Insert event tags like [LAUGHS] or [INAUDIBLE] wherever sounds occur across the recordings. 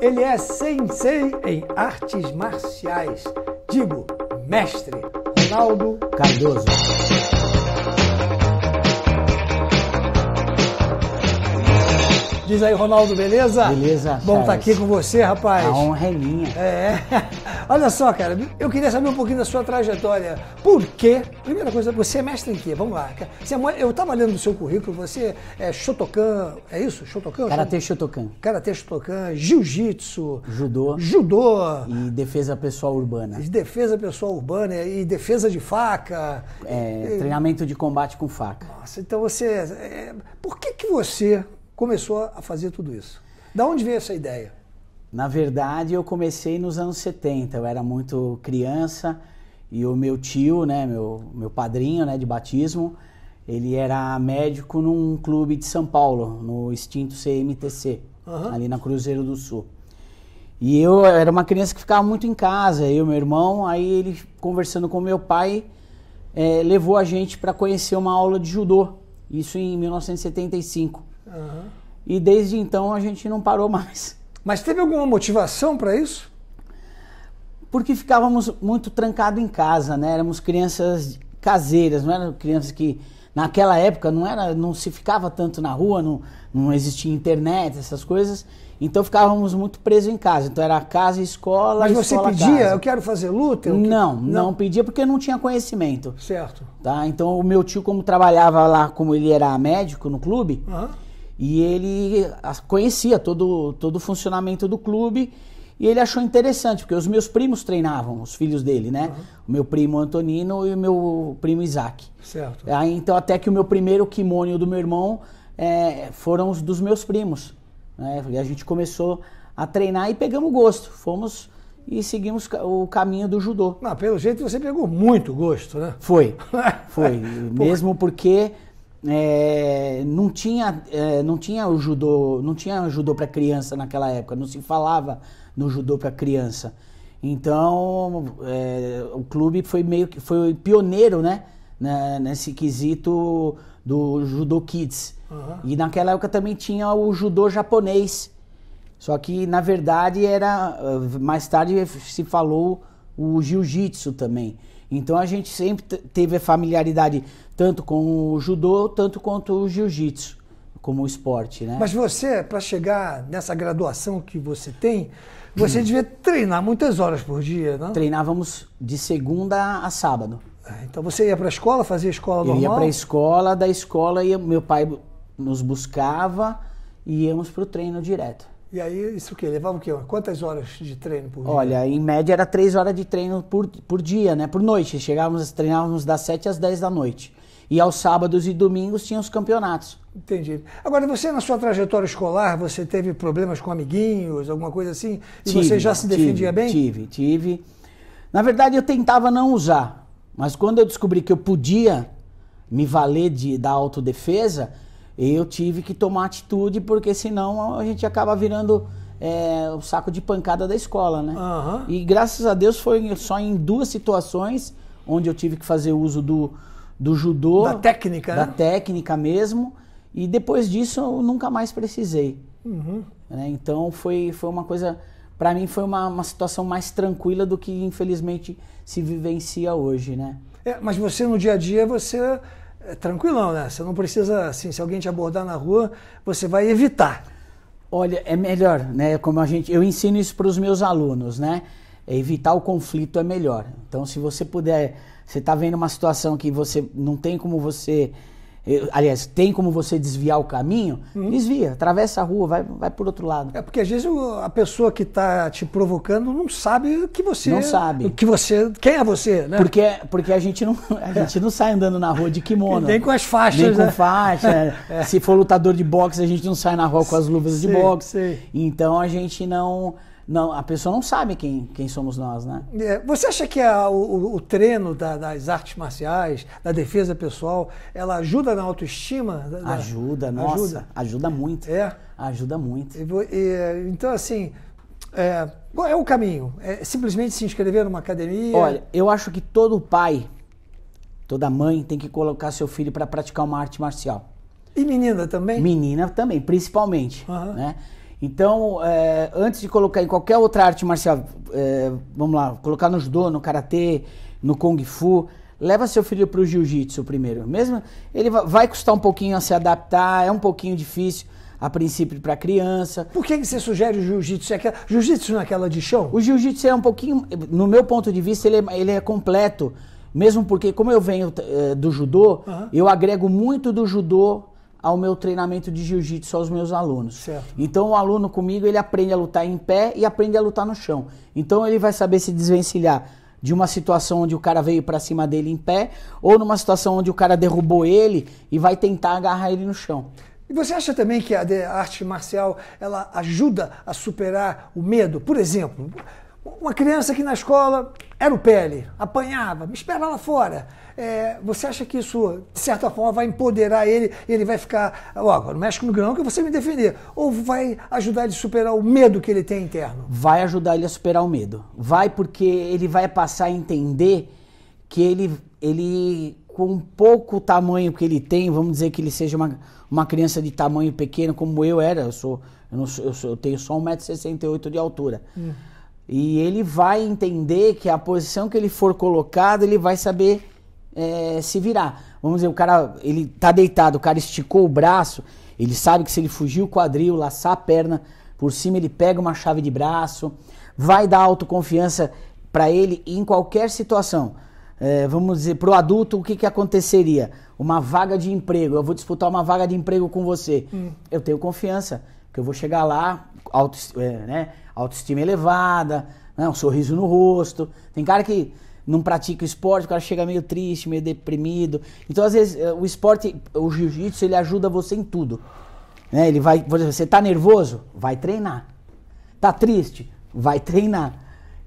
Ele é sensei em artes marciais. Digo, mestre Ronaldo Cardoso. Diz aí, Ronaldo, beleza? Beleza. Bom estar tá aqui com você, rapaz. A honra é minha. É. [LAUGHS] Olha só, cara, eu queria saber um pouquinho da sua trajetória. Por quê? Primeira coisa, você é mestre em quê? Vamos lá. Você é, eu estava lendo do seu currículo, você é Shotokan, é isso? Shotokan? Karate Shotokan. Karate Shotokan, Jiu-Jitsu. Judô. Judô. E defesa pessoal urbana. E defesa pessoal urbana e defesa de faca. É, e, treinamento de combate com faca. Nossa, então você... É, por que que você começou a fazer tudo isso. Da onde veio essa ideia? Na verdade, eu comecei nos anos 70, eu era muito criança e o meu tio, né, meu, meu padrinho né, de batismo, ele era médico num clube de São Paulo, no extinto CMTC, uhum. ali na Cruzeiro do Sul. E eu era uma criança que ficava muito em casa, eu e meu irmão, aí ele conversando com meu pai, é, levou a gente para conhecer uma aula de judô, isso em 1975. Uhum. E desde então a gente não parou mais. Mas teve alguma motivação para isso? Porque ficávamos muito trancados em casa, né? Éramos crianças caseiras, não eram crianças que naquela época não era, não se ficava tanto na rua, não, não existia internet, essas coisas. Então ficávamos muito presos em casa. Então era casa, escola, Mas você escola, pedia, casa. eu quero fazer luta? Não, não, não, pedia porque não tinha conhecimento. Certo. Tá? Então o meu tio, como trabalhava lá, como ele era médico no clube, uhum e ele ah, conhecia todo, todo o funcionamento do clube e ele achou interessante, porque os meus primos treinavam, os filhos dele, né? Uhum. O meu primo Antonino e o meu primo Isaac. Certo. Aí, então, até que o meu primeiro kimono do meu irmão é, foram os dos meus primos. Né? E a gente começou a treinar e pegamos gosto. Fomos e seguimos o caminho do judô. Não, pelo jeito você pegou muito gosto, né? Foi, [LAUGHS] foi. Mesmo porque é, não tinha é, não tinha o judô não tinha judô para criança naquela época não se falava no judô para criança então é, o clube foi meio que foi pioneiro né, né nesse quesito do judô kids uhum. e naquela época também tinha o judô japonês só que na verdade era eh, mais tarde se falou o jiu-jitsu também então a gente sempre teve familiaridade tanto com o judô, tanto quanto o jiu-jitsu, como o esporte, né? Mas você, para chegar nessa graduação que você tem, você hum. devia treinar muitas horas por dia, não? Treinávamos de segunda a sábado. É, então você ia para a escola, fazia escola normal? Eu ia para a escola, da escola ia, meu pai nos buscava e íamos para o treino direto. E aí, isso o quê? Levava o quê? Quantas horas de treino por dia? Olha, em média era três horas de treino por, por dia, né? Por noite. Chegávamos, treinávamos das 7 às 10 da noite. E aos sábados e domingos tinha os campeonatos. Entendi. Agora, você na sua trajetória escolar, você teve problemas com amiguinhos, alguma coisa assim? E tive, você já se defendia tive, bem? Tive, tive. Na verdade, eu tentava não usar. Mas quando eu descobri que eu podia me valer de, da autodefesa, eu tive que tomar atitude, porque senão a gente acaba virando é, o saco de pancada da escola, né? Uhum. E graças a Deus foi só em duas situações onde eu tive que fazer uso do, do judô. Da técnica, Da né? técnica mesmo. E depois disso eu nunca mais precisei. Uhum. Né? Então foi, foi uma coisa. Para mim foi uma, uma situação mais tranquila do que infelizmente se vivencia hoje, né? É, mas você no dia a dia você é tranquilão, né? Você não precisa, assim, se alguém te abordar na rua, você vai evitar. Olha, é melhor, né? Como a gente, eu ensino isso para os meus alunos, né? Evitar o conflito é melhor. Então, se você puder, você está vendo uma situação que você não tem como você aliás, tem como você desviar o caminho? Uhum. Desvia, atravessa a rua, vai, vai por outro lado. É porque às vezes a pessoa que está te provocando não sabe que você. Não sabe. Que você, quem é você, né? Porque, porque a, gente não, a gente não sai andando na rua de kimono. Nem com as faixas. Nem né? com faixa. [LAUGHS] é. Se for lutador de boxe, a gente não sai na rua com as luvas de boxe. Sei. Então a gente não não, a pessoa não sabe quem, quem somos nós, né? É, você acha que a, o, o, treino da, das artes marciais, da defesa pessoal, ela ajuda na autoestima? Da, ajuda, da, nossa, ajuda, ajuda muito. É. Ajuda muito. E, e, então, assim, é, é o caminho? É simplesmente se inscrever numa academia? Olha, eu acho que todo pai, toda mãe tem que colocar seu filho para praticar uma arte marcial. E menina também? Menina também, principalmente. Uhum. Né? Então, é, antes de colocar em qualquer outra arte marcial, é, vamos lá, colocar no judô, no karatê, no kung fu, leva seu filho para o jiu-jitsu primeiro. Mesmo ele vai custar um pouquinho a se adaptar, é um pouquinho difícil a princípio para criança. Por que, que você sugere o jiu-jitsu? É jiu-jitsu naquela é de chão? O jiu-jitsu é um pouquinho, no meu ponto de vista, ele é, ele é completo. Mesmo porque, como eu venho é, do judô, uhum. eu agrego muito do judô ao meu treinamento de jiu-jitsu aos meus alunos. Certo. Então o aluno comigo, ele aprende a lutar em pé e aprende a lutar no chão. Então ele vai saber se desvencilhar de uma situação onde o cara veio para cima dele em pé ou numa situação onde o cara derrubou ele e vai tentar agarrar ele no chão. E você acha também que a arte marcial ela ajuda a superar o medo? Por exemplo, uma criança que na escola era o pele, apanhava, me espera lá fora. É, você acha que isso, de certa forma, vai empoderar ele e ele vai ficar, ó, agora não mexe comigo não que você me defender. Ou vai ajudar ele a superar o medo que ele tem interno? Vai ajudar ele a superar o medo. Vai porque ele vai passar a entender que ele, ele com pouco tamanho que ele tem, vamos dizer que ele seja uma, uma criança de tamanho pequeno, como eu era, eu sou, eu, sou, eu, sou, eu tenho só 1,68m de altura. Hum. E ele vai entender que a posição que ele for colocado, ele vai saber é, se virar. Vamos dizer, o cara, ele tá deitado, o cara esticou o braço, ele sabe que se ele fugir o quadril, laçar a perna por cima, ele pega uma chave de braço, vai dar autoconfiança para ele em qualquer situação. É, vamos dizer, para o adulto, o que, que aconteceria? Uma vaga de emprego. Eu vou disputar uma vaga de emprego com você. Hum. Eu tenho confiança que eu vou chegar lá, auto, é, né, autoestima elevada, né? um sorriso no rosto. Tem cara que não pratica o esporte, o cara chega meio triste, meio deprimido. Então, às vezes, eh, o esporte, o jiu-jitsu, ele ajuda você em tudo. Né? Ele vai, por exemplo, você tá nervoso? Vai treinar. Tá triste? Vai treinar.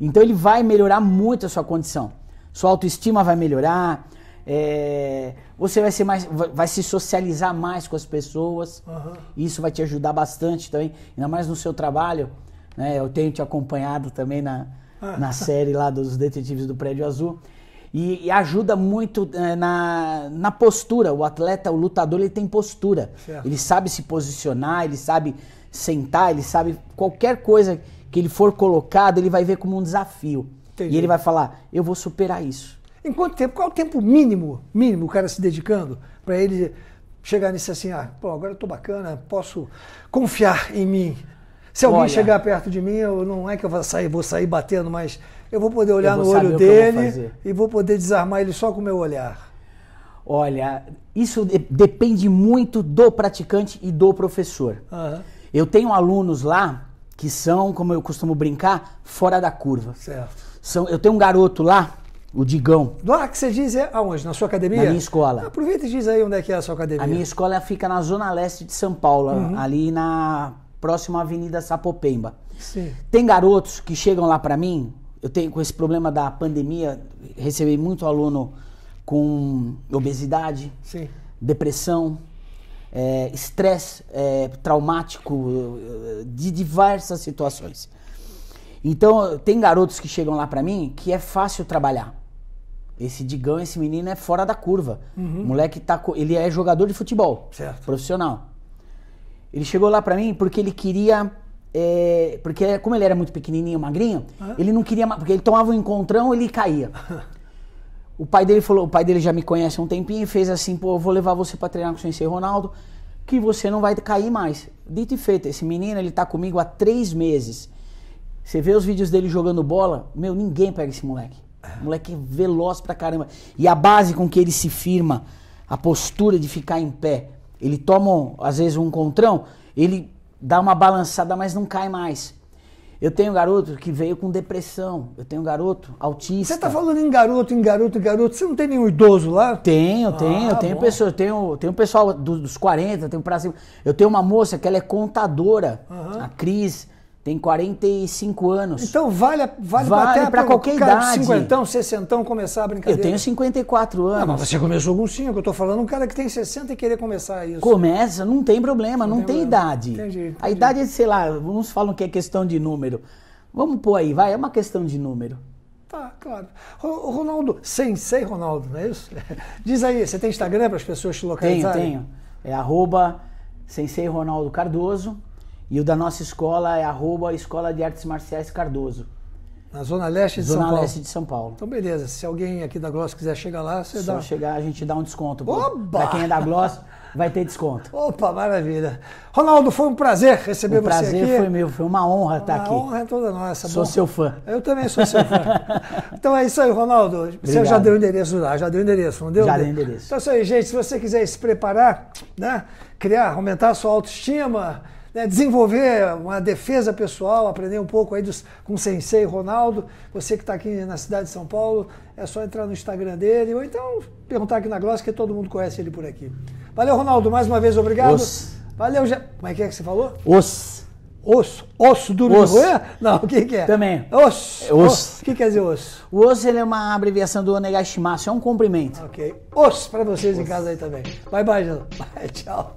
Então, ele vai melhorar muito a sua condição. Sua autoestima vai melhorar, é, você vai ser mais, vai se socializar mais com as pessoas. Uhum. Isso vai te ajudar bastante também, ainda mais no seu trabalho. Né? Eu tenho te acompanhado também na, ah. na série lá dos Detetives do Prédio Azul. E, e ajuda muito é, na, na postura. O atleta, o lutador, ele tem postura. Certo. Ele sabe se posicionar, ele sabe sentar, ele sabe qualquer coisa que ele for colocado, ele vai ver como um desafio. Entendi. E ele vai falar: eu vou superar isso. Em quanto tempo? Qual é o tempo mínimo, mínimo o cara se dedicando para ele chegar nisso assim, ah, pô, agora eu tô bacana, posso confiar em mim. Se alguém Olha. chegar perto de mim, eu, não é que eu vou sair, vou sair batendo, mas eu vou poder olhar vou no olho dele vou e vou poder desarmar ele só com o meu olhar. Olha, isso de depende muito do praticante e do professor. Uhum. Eu tenho alunos lá que são, como eu costumo brincar, fora da curva. Certo. São, eu tenho um garoto lá, o Digão. Lá que você diz é aonde? Na sua academia? Na minha escola. Aproveita e diz aí onde é que é a sua academia. A minha escola fica na zona leste de São Paulo, uhum. ali na próximo à Avenida Sapopemba. Sim. Tem garotos que chegam lá para mim, eu tenho com esse problema da pandemia, recebi muito aluno com obesidade, Sim. depressão, é, estresse é, traumático é, de diversas situações. Então, tem garotos que chegam lá para mim que é fácil trabalhar. Esse Digão, esse menino é fora da curva. Uhum. O moleque tá, ele é jogador de futebol, certo. profissional. Ele chegou lá pra mim porque ele queria. É, porque como ele era muito pequenininho, magrinho, uhum. ele não queria. Porque ele tomava um encontrão ele caía. [LAUGHS] o pai dele falou, o pai dele já me conhece há um tempinho e fez assim, pô, eu vou levar você para treinar com o Sensei Ronaldo, que você não vai cair mais. Dito e feito, esse menino ele tá comigo há três meses. Você vê os vídeos dele jogando bola, meu, ninguém pega esse moleque. O é. moleque é veloz pra caramba. E a base com que ele se firma, a postura de ficar em pé, ele toma, às vezes, um contrão, ele dá uma balançada, mas não cai mais. Eu tenho um garoto que veio com depressão. Eu tenho um garoto autista. Você está falando em garoto, em garoto, em garoto. Você não tem nenhum idoso lá? Tenho, tenho. Ah, tenho pessoa, tenho, tenho pessoal dos 40, tenho pra cima. Eu tenho uma moça que ela é contadora, uhum. a Cris tem 45 anos. Então vale, vale, vale para qualquer cara, idade. 50, sessentão, começar a brincadeira. Eu tenho 54 anos. Não, mas você começou com 5, eu estou falando um cara que tem 60 e querer começar isso. Começa, não tem problema, não, não tem, tem idade. Entendi, entendi. A idade é, sei lá, uns falam que é questão de número. Vamos pôr aí, vai, é uma questão de número. Tá, claro. Ronaldo, sensei Ronaldo, não é isso? [LAUGHS] Diz aí, você tem Instagram para as pessoas te localizarem? Tenho, tenho. É arroba sensei Ronaldo Cardoso. E o da nossa escola é arroba Escola de Artes Marciais Cardoso. Na Zona Leste de Zona São Paulo. Zona Leste de São Paulo. Então, beleza. Se alguém aqui da Gloss quiser chegar lá, você Só dá. Só chegar, a gente dá um desconto. Para quem é da Gloss, vai ter desconto. Opa, maravilha. Ronaldo, foi um prazer receber o você prazer aqui. prazer foi meu, foi uma honra estar tá aqui. Uma honra é toda nossa. Sou bom. seu fã. Eu também sou seu fã. [LAUGHS] então é isso aí, Ronaldo. Obrigado. Você já deu o endereço lá, já deu o endereço, não deu? Já deu o endereço. Então é isso aí, gente. Se você quiser se preparar, né, criar, aumentar a sua autoestima né, desenvolver uma defesa pessoal, aprender um pouco aí dos, com o Sensei Ronaldo. Você que está aqui na cidade de São Paulo, é só entrar no Instagram dele ou então perguntar aqui na Gloss, que todo mundo conhece ele por aqui. Valeu, Ronaldo, mais uma vez, obrigado. Os. Valeu, já. Como é que é que você falou? Os. Osso. Osso duro osso. de roer? Não, o que, que, é? Também. Osso. É osso. O que quer dizer osso? O osso ele é uma abreviação do onegashimasu, é um cumprimento. Ok. Osso para vocês osso. em casa aí também. Bye, bye, Bye, tchau.